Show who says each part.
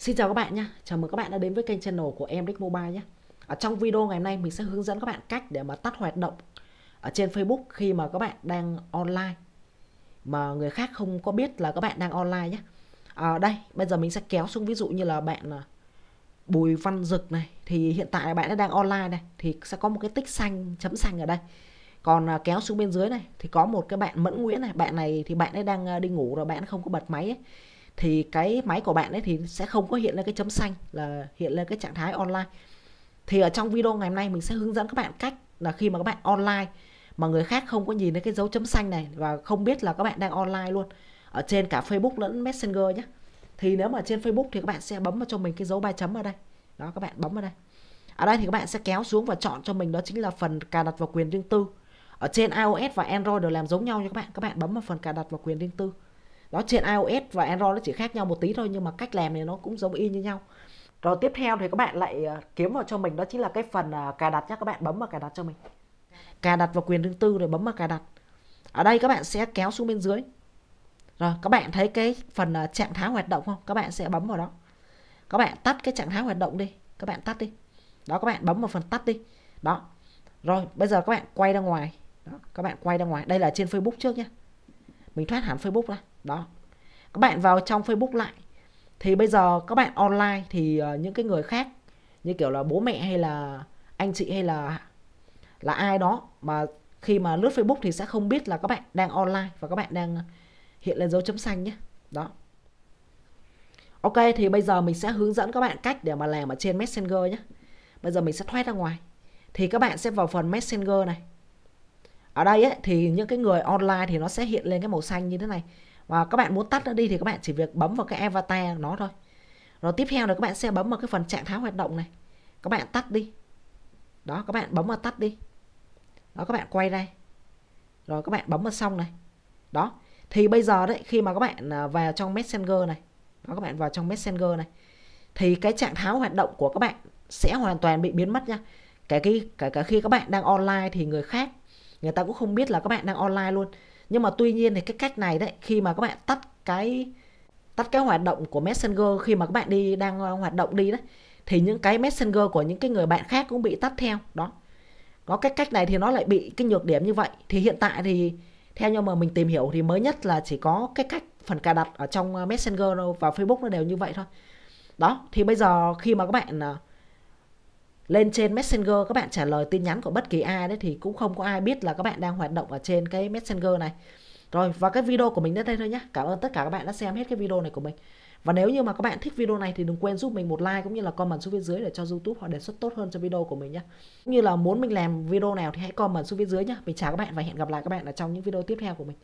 Speaker 1: Xin chào các bạn nhé, chào mừng các bạn đã đến với kênh channel của em Rick Mobile nhé Ở trong video ngày hôm nay mình sẽ hướng dẫn các bạn cách để mà tắt hoạt động ở trên Facebook khi mà các bạn đang online mà người khác không có biết là các bạn đang online nhé ở à đây bây giờ mình sẽ kéo xuống ví dụ như là bạn à, Bùi Văn Dực này thì hiện tại bạn đang online này thì sẽ có một cái tích xanh chấm xanh ở đây còn à, kéo xuống bên dưới này thì có một cái bạn Mẫn Nguyễn này bạn này thì bạn ấy đang à, đi ngủ rồi bạn không có bật máy ấy thì cái máy của bạn ấy thì sẽ không có hiện lên cái chấm xanh là hiện lên cái trạng thái online thì ở trong video ngày hôm nay mình sẽ hướng dẫn các bạn cách là khi mà các bạn online mà người khác không có nhìn thấy cái dấu chấm xanh này và không biết là các bạn đang online luôn ở trên cả Facebook lẫn Messenger nhé thì nếu mà trên Facebook thì các bạn sẽ bấm vào cho mình cái dấu ba chấm ở đây đó các bạn bấm vào đây ở đây thì các bạn sẽ kéo xuống và chọn cho mình đó chính là phần cài đặt vào quyền riêng tư ở trên iOS và Android đều làm giống nhau nha các bạn các bạn bấm vào phần cài đặt vào quyền riêng tư đó trên iOS và Android nó chỉ khác nhau một tí thôi nhưng mà cách làm thì nó cũng giống y như nhau rồi tiếp theo thì các bạn lại ờ, kiếm vào cho mình đó chính là cái phần ờ, cài đặt nhé các bạn bấm vào cài đặt cho mình cài đặt vào quyền riêng tư rồi bấm vào cài đặt ở đây các bạn sẽ kéo xuống bên dưới rồi các bạn thấy cái phần ờ, trạng thái hoạt động không các bạn sẽ bấm vào đó các bạn tắt cái trạng thái hoạt động đi các bạn tắt đi đó các bạn bấm vào phần tắt đi đó rồi bây giờ các bạn quay ra ngoài đó, các bạn quay ra ngoài đây là trên Facebook trước nhé mình thoát hẳn Facebook ra đó các bạn vào trong facebook lại thì bây giờ các bạn online thì ờ, những cái người khác như kiểu là bố mẹ hay là anh chị hay là là ai đó mà khi mà lướt facebook thì sẽ không biết là các bạn đang online và các bạn đang ờ, hiện lên dấu chấm xanh nhé đó ok thì bây giờ mình sẽ hướng dẫn các bạn cách để mà làm ở trên messenger nhé bây giờ mình sẽ thoát ra ngoài thì các bạn sẽ vào phần messenger này ở đây ấy, thì những cái người online thì nó sẽ hiện lên cái màu xanh như thế này và các bạn muốn tắt nó đi thì các bạn chỉ việc bấm vào cái avatar nó thôi rồi tiếp theo là các bạn sẽ bấm vào cái phần trạng thái hoạt động này các bạn tắt đi đó các bạn bấm vào tắt đi đó các bạn quay đây rồi các bạn bấm vào xong này đó thì bây giờ đấy khi mà các bạn vào trong messenger này đó các bạn vào trong messenger này thì cái trạng thái hoạt động của các bạn sẽ hoàn toàn bị biến mất nha cái khi cái cả khi các bạn đang online thì người khác người ta cũng không biết là các bạn đang online luôn nhưng mà tuy nhiên thì cái cách này đấy khi mà các bạn tắt cái tắt cái hoạt động của messenger khi mà các bạn đi đang ờ, hoạt động đi đấy thì những cái messenger của những cái người bạn khác cũng bị tắt theo đó có cái cách này thì nó lại bị cái nhược điểm như vậy thì hiện tại thì theo như mà mình tìm hiểu thì mới nhất là chỉ có cái cách phần cài đặt ở trong ờ, messenger và facebook nó đều như vậy thôi đó thì bây giờ khi mà các bạn ờ, lên trên Messenger các bạn trả lời tin nhắn của bất kỳ ai đấy thì cũng không có ai biết là các bạn đang hoạt động ở trên cái Messenger này. Rồi và cái video của mình đến đây thôi nhé. Cảm ơn tất cả các bạn đã xem hết cái video này của mình. Và nếu như mà các bạn thích video này thì đừng quên giúp mình một like cũng như là comment xuống phía dưới để cho YouTube họ đề xuất tốt hơn cho video của mình nhé. Cũng như là muốn mình làm video nào thì hãy comment xuống phía dưới nhé. Mình chào các bạn và hẹn gặp lại các bạn ở trong những video tiếp theo của mình.